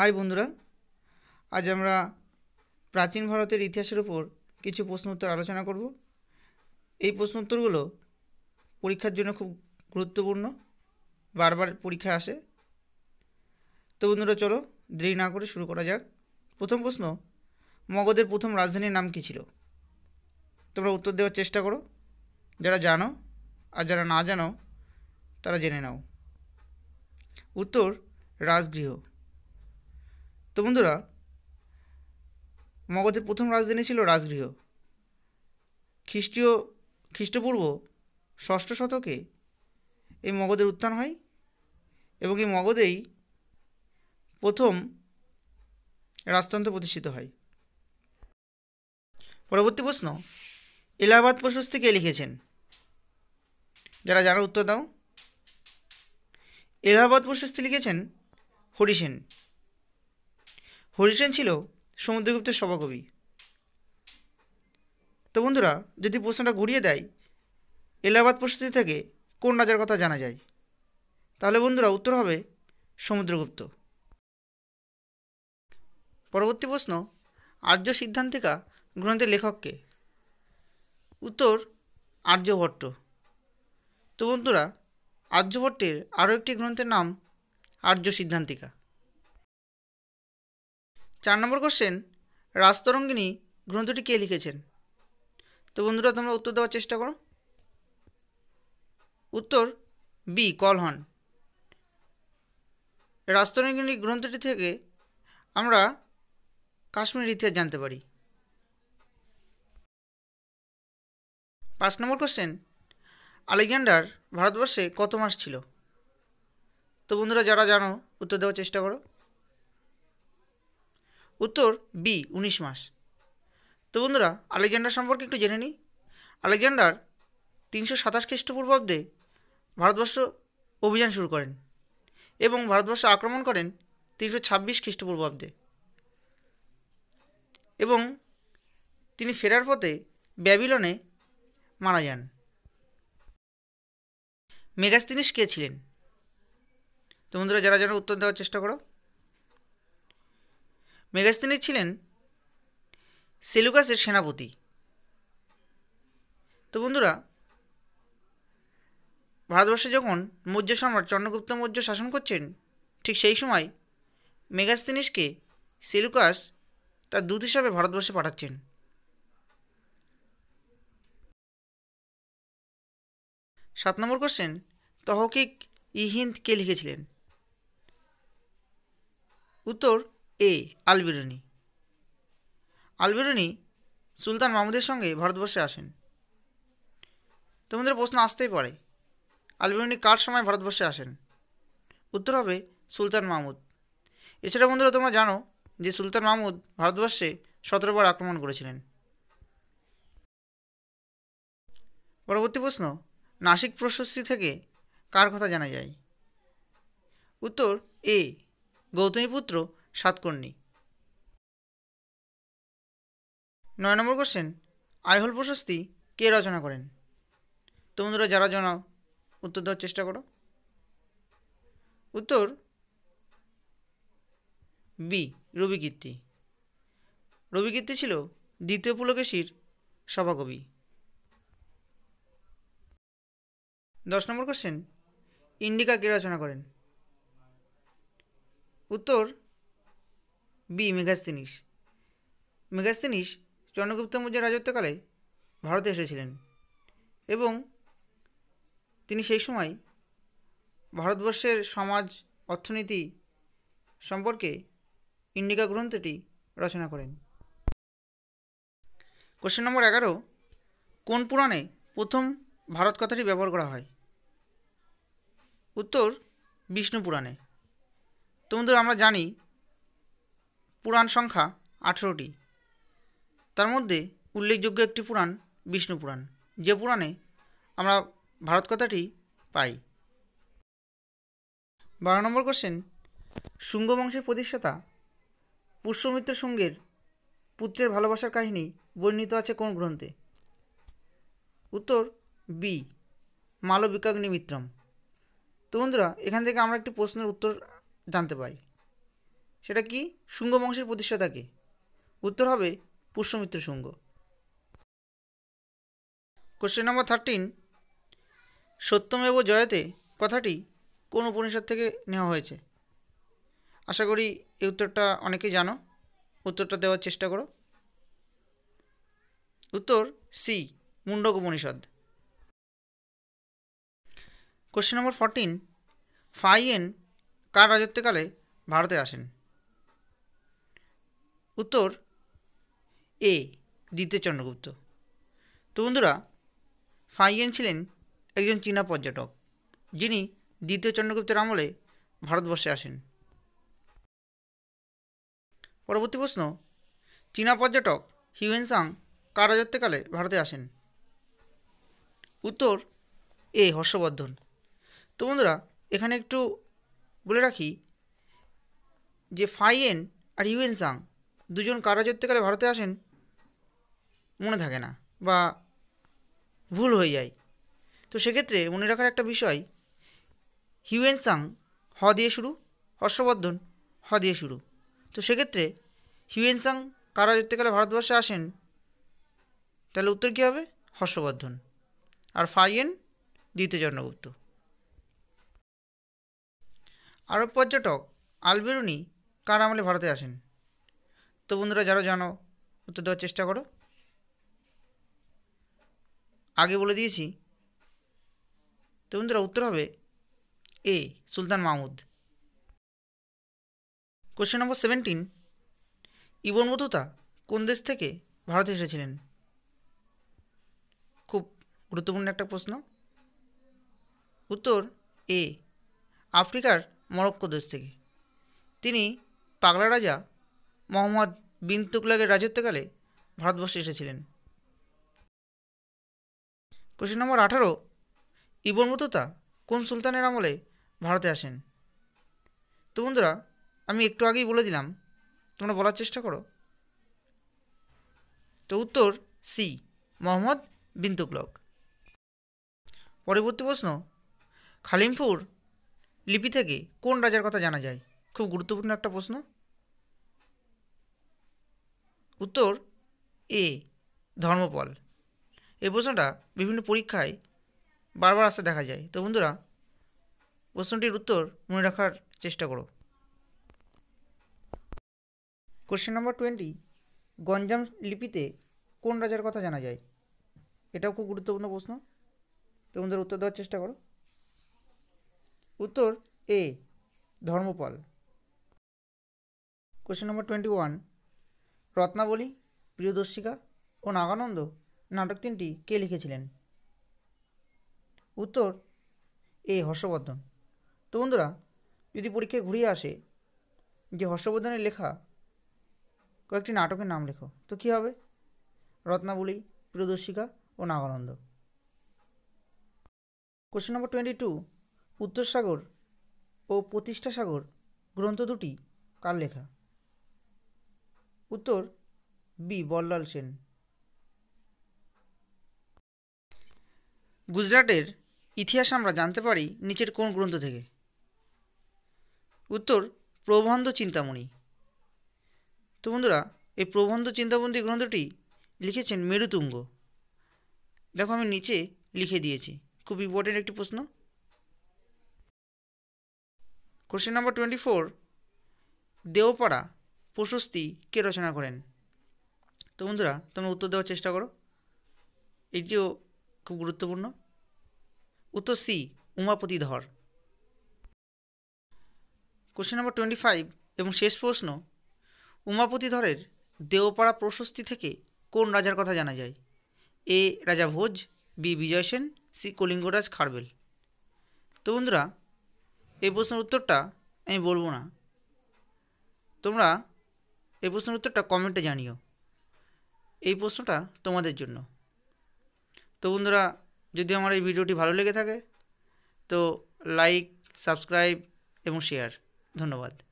high বন্ধুরা আজ আমরা প্রাচীন ভারতের ইতিহাসের উপর কিছু প্রশ্ন উত্তর আলোচনা করব এই প্রশ্ন উত্তরগুলো পরীক্ষার জন্য খুব গুরুত্বপূর্ণ বারবার পরীক্ষা আসে তো বন্ধুরা চলো দেরি না করে শুরু করা যাক প্রথম প্রশ্ন মগধের প্রথম রাজধানীর নাম কী ছিল তোমরা উত্তর দেওয়ার চেষ্টা করো যারা জানো আর যারা না জানো তারা জেনে নাও উত্তর রাজগৃহ তো বন্ধুরা মগধের প্রথম রাজধানী ছিল রাজগৃহ খ্রিস্টীয় খ্রিস্টপূর্ব ষষ্ঠ শতকে এই মগধের উত্থান হয় এবং এই মগধেই প্রথম রাজতন্ত্র প্রতিষ্ঠিত হয় পরবর্তী প্রশ্ন এলাহাবাদ প্রশস্তি কে লিখেছেন যারা যারা উত্তর দাও এলাহাবাদ প্রশস্তি লিখেছেন হরিসেন হরিসেন ছিল সমুদ্রগুপ্তের সভাকবি তো বন্ধুরা যদি প্রশ্নটা ঘুরিয়ে দেয় এলাহাবাদ প্রশস্তি থেকে কোন রাজার কথা জানা যায় তাহলে বন্ধুরা উত্তর হবে সমুদ্রগুপ্ত পরবর্তী প্রশ্ন আর্য সিদ্ধান্তিকা গ্রন্থের লেখককে উত্তর আর্যভট্ট তো বন্ধুরা আর্যভট্টের আরও একটি গ্রন্থের নাম আর্য সিদ্ধান্তিকা চার নম্বর কোশ্চেন রাজতরঙ্গিনী গ্রন্থটি কে লিখেছেন তো বন্ধুরা তোমরা উত্তর দেওয়ার চেষ্টা করো উত্তর বি কলহন রাজতরঙ্গিনী গ্রন্থটি থেকে আমরা কাশ্মীর ইতিহাস জানতে পারি পাঁচ নম্বর কোশ্চেন আলেকজান্ডার ভারতবর্ষে কত মাস ছিল তো বন্ধুরা যারা জানো উত্তর দেওয়ার চেষ্টা করো উত্তর বি উনিশ মাস তো বন্ধুরা আলেকজান্ডার সম্পর্কে একটু জেনে নিই আলেকজান্ডার তিনশো সাতাশ খ্রিস্টপূর্বাব্দে ভারতবর্ষ অভিযান শুরু করেন এবং ভারতবর্ষ আক্রমণ করেন তিনশো ছাব্বিশ খ্রিস্টপূর্বাব্দে এবং তিনি ফেরার পথে ব্যাবিলনে মারা যান মেগাস্তিনিস কে ছিলেন তো বন্ধুরা যারা যেন উত্তর দেওয়ার চেষ্টা করো মেগাস্থেনিস ছিলেন সেলুকাসের সেনাপতি তো বন্ধুরা ভারতবর্ষে যখন মৌর্য সম্রাট চন্দ্রগুপ্ত মৌর্য শাসন করছেন ঠিক সেই সময় মেগাস্তিনিসকে সেলুকাস তার দূত হিসাবে ভারতবর্ষে পাঠাচ্ছেন সাত নম্বর কোশ্চেন তহকিক ইহিন্দ কে লিখেছিলেন উত্তর এ আলবিরুনি আলবিরুনি সুলতান মাহমুদের সঙ্গে ভারতবর্ষে আসেন তোমাদের প্রশ্ন আসতেই পারে আলবিরুনি কার সময় ভারতবর্ষে আসেন উত্তর হবে সুলতান মাহমুদ এছাড়া বন্ধুরা তোমরা জানো যে সুলতান মাহমুদ ভারতবর্ষে সতেরোবার আক্রমণ করেছিলেন পরবর্তী প্রশ্ন নাসিক প্রশস্তি থেকে কার কথা জানা যায় উত্তর এ গৌতমীপুত্র সাতকর্ণী নয় নম্বর কোশ্চেন আইহোল প্রশস্তি কে রচনা করেন তো যারা জানাও উত্তর দেওয়ার চেষ্টা করো উত্তর বি রবিকীর্তি রবিকীর্তি ছিল দ্বিতীয় পুলকেশীর সভাকবি দশ নম্বর কোশ্চেন ইন্ডিকা কে রচনা করেন উত্তর বি মেঘাস্তিনিস মেঘাস্তিনিস চন্দ্রগুপ্ত মৌর্যের রাজত্বকালে ভারতে এসেছিলেন এবং তিনি সেই সময় ভারতবর্ষের সমাজ অর্থনীতি সম্পর্কে ইন্ডিকা গ্রন্থটি রচনা করেন কোশ্চেন নম্বর এগারো কোন পুরাণে প্রথম ভারত কথাটি ব্যবহার করা হয় উত্তর বিষ্ণু পুরাণে তোমাদের আমরা জানি পুরাণ সংখ্যা আঠেরোটি তার মধ্যে উল্লেখযোগ্য একটি পুরাণ বিষ্ণু পুরাণ যে পুরাণে আমরা ভারত কথাটি পাই বারো নম্বর কোশ্চেন শুঙ্গ বংশের প্রতিষ্ঠাতা পুষ্যমিত্র শুঙ্গের পুত্রের ভালোবাসার কাহিনী বর্ণিত আছে কোন গ্রন্থে উত্তর বি মালবিকাগ্নিমিত্রম তো বন্ধুরা এখান থেকে আমরা একটি প্রশ্নের উত্তর জানতে পাই সেটা কি শুঙ্গ বংশের কে উত্তর হবে Pushyamitra Shunga question number thirteen সত্যমেব জয়তে কথাটি কোন উপনিষদ থেকে নেওয়া হয়েছে আশা করি এই উত্তরটা অনেকেই জানো উত্তরটা দেওয়ার চেষ্টা করো উত্তর C Mundaka Upanishad question number fourteen Faxian কার রাজত্বকালে ভারতে আসেন উত্তর এ দ্বিতীয় চন্দ্রগুপ্ত তো বন্ধুরা ফাইয়েন ছিলেন একজন চীনা পর্যটক যিনি দ্বিতীয় চন্দ্রগুপ্তের আমলে ভারতবর্ষে আসেন পরবর্তী প্রশ্ন চীনা পর্যটক হিউয়েনসাং সাং রাজত্বকালে ভারতে আসেন উত্তর এ হর্ষবর্ধন তো বন্ধুরা এখানে একটু বলে রাখি যে ফাইয়েন আর সাং দুজন কারা কারাযত্তকালে ভারতে আসেন মনে থাকে না বা ভুল হয়ে যায় তো সেক্ষেত্রে মনে রাখার একটা বিষয় হিউয়েন সাং হ দিয়ে শুরু হর্ষবর্ধন হ দিয়ে শুরু তো সেক্ষেত্রে হিউয়েন সাং কারাযত্তকালে ভারতবর্ষে আসেন তাহলে উত্তর কী হবে হর্ষবর্ধন আর ফাইয়েন দ্বিতীয় জন্মগুপ্ত আরব পর্যটক আলবেরুনি কার আমলে ভারতে আসেন তো বন্ধুরা যারা জানো উত্তর দেওয়ার চেষ্টা করো আগে বলে দিয়েছি তো বন্ধুরা উত্তর হবে A Sultan Mahmud question number seventeen Ibn Battuta কোন দেশ থেকে ভারতে এসেছিলেন খুব গুরুত্বপূর্ণ একটা প্রশ্ন উত্তর এ আফ্রিকার মরক্কো দেশ থেকে তিনি পাগলা রাজা মোহাম্মদ বিন তুকলাগের রাজত্বকালে ভারতবর্ষে এসেছিলেন কোশ্চেন নম্বর আঠারো ইবন বতুতা কোন সুলতানের আমলে ভারতে আসেন তো বন্ধুরা আমি একটু আগেই বলে দিলাম তোমরা বলার চেষ্টা করো তো উত্তর সি মোহাম্মদ বিন তুকলক পরবর্তী প্রশ্ন খালিমপুর লিপি থেকে কোন রাজার কথা জানা যায় খুব গুরুত্বপূর্ণ একটা প্রশ্ন উত্তর এ ধর্মপল এই প্রশ্নটা বিভিন্ন পরীক্ষায় বারবার আসতে দেখা যায় তো বন্ধুরা প্রশ্নটির উত্তর মনে রাখার চেষ্টা করো কোশ্চেন নম্বর টোয়েন্টি গঞ্জাম লিপিতে কোন রাজার কথা জানা যায় এটাও খুব গুরুত্বপূর্ণ প্রশ্ন বন্ধুরা উত্তর দেওয়ার চেষ্টা করো উত্তর A Dharmapala question number twenty one Ratnavali Priyadarshika ও নাগানন্দ নাটক তিনটি কে লিখেছিলেন উত্তর এ হর্ষবর্ধন তো বন্ধুরা যদি পরীক্ষায় ঘুরিয়ে আসে যে হর্ষবর্ধনের লেখা কয়েকটি নাটকের নাম লেখো তো কী হবে রত্নাবলী প্রিয়দর্শিকা ও Nagananda question number twenty two উত্তর সাগর ও প্রতিষ্ঠা সাগর গ্রন্থ দুটি কার লেখা উত্তর বি বল্লাল সেন গুজরাটের ইতিহাস আমরা জানতে পারি নিচের কোন গ্রন্থ থেকে উত্তর প্রবন্ধ চিন্তামণি তো বন্ধুরা এই প্রবন্ধ চিন্তামন্দি গ্রন্থটি লিখেছেন মেরুতুঙ্গ দেখো আমি নিচে লিখে দিয়েছি খুব ইম্পর্টেন্ট একটি প্রশ্ন question number twenty four Deopara Prashasti কে রচনা করেন তো বন্ধুরা তোমরা উত্তর দেওয়ার চেষ্টা করো এটিও খুব গুরুত্বপূর্ণ উত্তর সি উমাপতি ধর কোশ্চেন নম্বর টোয়েন্টি ফাইভ এবং শেষ প্রশ্ন উমাপতি ধরের দেওপাড়া প্রশস্তি থেকে কোন রাজার কথা জানা যায় A Raja Bhoj B Vijay Sen C কলিঙ্গরাজ খারবেল তো বন্ধুরা এই প্রশ্নের উত্তরটা আমি বলবো না তোমরা এই প্রশ্নের উত্তরটা কমেন্টে জানিও এই প্রশ্নটা তোমাদের জন্য তো বন্ধুরা যদি আমার এই ভিডিওটি ভালো লেগে থাকে তো লাইক সাবস্ক্রাইব এবং শেয়ার ধন্যবাদ